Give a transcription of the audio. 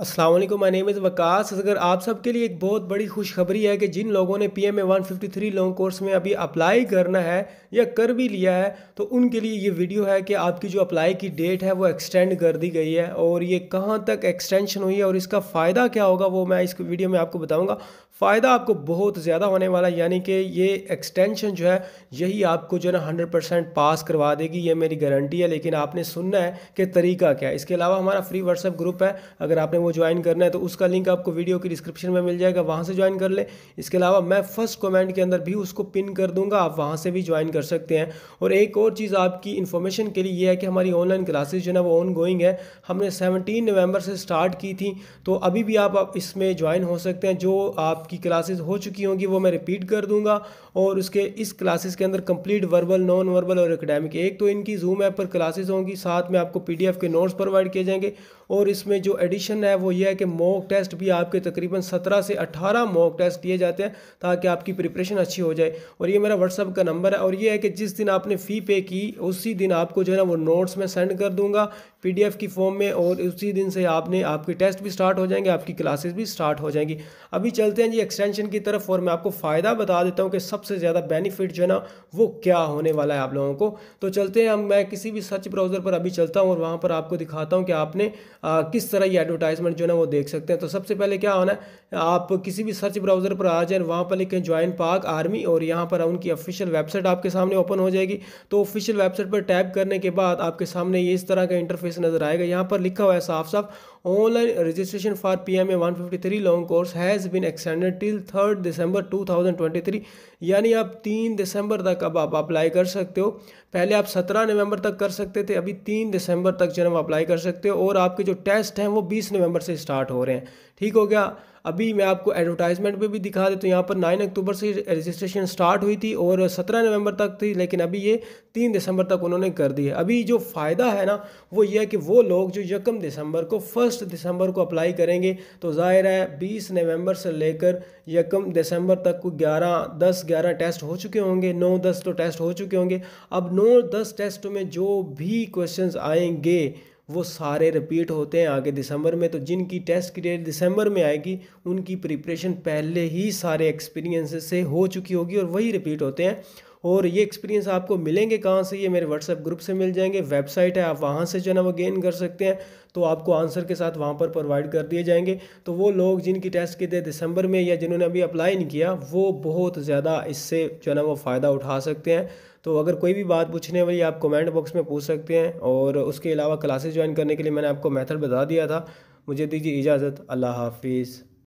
Aslam my name is Waqas अगर आप सबके लिए एक बहुत बड़ी खुशखबरी है कि जिन लोगों ने P M A one fifty three long course में अभी अप्लाई करना है या कर भी लिया है तो उनके लिए ये वीडियो है कि आपकी जो अप्लाई की डेट है वो एक्सटेंड कर दी गई है और ये कहाँ तक एक्सटेंशन हुई है और इसका फ़ायदा क्या होगा वो मैं इस वीडियो में आपको बताऊँगा फ़ायदा आपको बहुत ज़्यादा होने वाला है यानी कि ये एक्सटेंशन जो है यही आपको जो है ना हंड्रेड परसेंट पास करवा देगी ये मेरी गारंटी है लेकिन आपने सुनना है कि तरीका क्या है इसके अलावा हमारा फ्री व्हाट्सएप ग्रुप है अगर आपने हैं वो ज्वाइन करना है तो उसका लिंक आपको वीडियो की डिस्क्रिप्शन में मिल जाएगा वहाँ से ज्वाइन कर लें इसके अलावा मैं फर्स्ट कमेंट के अंदर भी उसको पिन कर दूंगा आप वहाँ से भी ज्वाइन कर सकते हैं और एक और चीज़ आपकी इन्फॉर्मेशन के लिए ये है कि हमारी ऑनलाइन क्लासेज जो है वो ऑन गोइंग है हमने सेवनटीन नवंबर से स्टार्ट की थी तो अभी भी आप इसमें ज्वाइन हो सकते हैं जो आपकी क्लासेज हो चुकी होंगी वो मैं रिपीट कर दूँगा और उसके इस क्लासेज के अंदर कंप्लीट वर्बल नॉन वर्बल और एकेडमिक एक तो इनकी जूम ऐप पर क्लासेस होंगी साथ में आपको पीडीएफ के नोट्स प्रोवाइड किए जाएंगे और इसमें जो एडिशन है है वो ये है कि मॉक टेस्ट भी आपके तकरीबन सत्रह से अठारह मॉक टेस्ट दिए जाते हैं ताकि आपकी प्रिपरेशन अच्छी हो जाए और ये मेरा व्हाट्सअप का नंबर है और ये है कि जिस दिन आपने फ़ी पे की उसी दिन आपको जो है ना वो नोट्स में सेंड कर दूंगा पीडीएफ की फॉर्म में और उसी दिन से आपने आपके टेस्ट भी स्टार्ट हो जाएंगे आपकी क्लासेस भी स्टार्ट हो जाएंगी अभी चलते हैं जी एक्सटेंशन की तरफ और मैं आपको फ़ायदा बता देता हूँ कि सबसे ज़्यादा बेनिफिट जो है ना वो क्या होने वाला है आप लोगों को तो चलते हैं हम मैं किसी भी सर्च ब्राउज़र पर अभी चलता हूँ और वहाँ पर आपको दिखाता हूँ कि आपने आ, किस तरह ये एडवर्टाइजमेंट जो है ना वो देख सकते हैं तो सबसे पहले क्या होना है आप किसी भी सर्च ब्राउज़र पर आ जाए वहाँ पर लिखें ज्वाइन पाक आर्मी और यहाँ पर उनकी ऑफिशियल वेबसाइट आपके सामने ओपन हो जाएगी तो ऑफिशियल वेबसाइट पर टैप करने के बाद आपके सामने ये इस तरह का इंटरफेस से नजर आएगा यहाँ पर लिखा हुआ है साफ साफ online registration for P M A one fifty three long course has been extended till third December two thousand twenty three यानी आप तीन दिसंबर तक अब आप अप्लाई कर सकते हो पहले आप सत्रह नवंबर तक कर सकते थे अभी तीन दिसंबर तक जन्म अप्लाई कर सकते हो और आपके जो टेस्ट हैं वो बीस नवंबर से स्टार्ट हो रहे हैं ठीक हो गया अभी मैं आपको एडवर्टाइजमेंट पे भी दिखा देता तो हूँ यहाँ पर 9 अक्टूबर से रजिस्ट्रेशन स्टार्ट हुई थी और 17 नवंबर तक थी लेकिन अभी ये 3 दिसंबर तक उन्होंने कर दी है अभी जो फ़ायदा है ना वो ये किया कि वो लोग जो यकम दिसंबर को फर्स्ट दिसंबर को अप्लाई करेंगे तो ज़ाहिर है बीस नवंबर से लेकर यकम दिसंबर तक को ग्यारह दस ग्यारह टेस्ट हो चुके होंगे नौ दस तो टेस्ट हो चुके होंगे अब नौ दस टेस्ट में जो भी क्वेश्चन आएंगे वो सारे रिपीट होते हैं आगे दिसंबर में तो जिनकी टेस्ट की डेट दिसंबर में आएगी उनकी प्रिपरेशन पहले ही सारे एक्सपीरियंस से हो चुकी होगी और वही रिपीट होते हैं और ये एक्सपीरियंस आपको मिलेंगे कहाँ से ये मेरे व्हाट्सएप ग्रुप से मिल जाएंगे वेबसाइट है आप वहाँ से जो है ना वो गेन कर सकते हैं तो आपको आंसर के साथ वहाँ पर प्रोवाइड कर दिए जाएंगे तो वो लोग जिनकी टेस्ट के थे दिसंबर में या जिन्होंने अभी अप्लाई नहीं किया वो बहुत ज़्यादा इससे जो है ना वो फ़ायदा उठा सकते हैं तो अगर कोई भी बात पूछने वाली आप कमेंट बॉक्स में पूछ सकते हैं और उसके अलावा क्लासेज ज्वाइन करने के लिए मैंने आपको मेथड बता दिया था मुझे दीजिए इजाज़त अल्लाह हाफिज़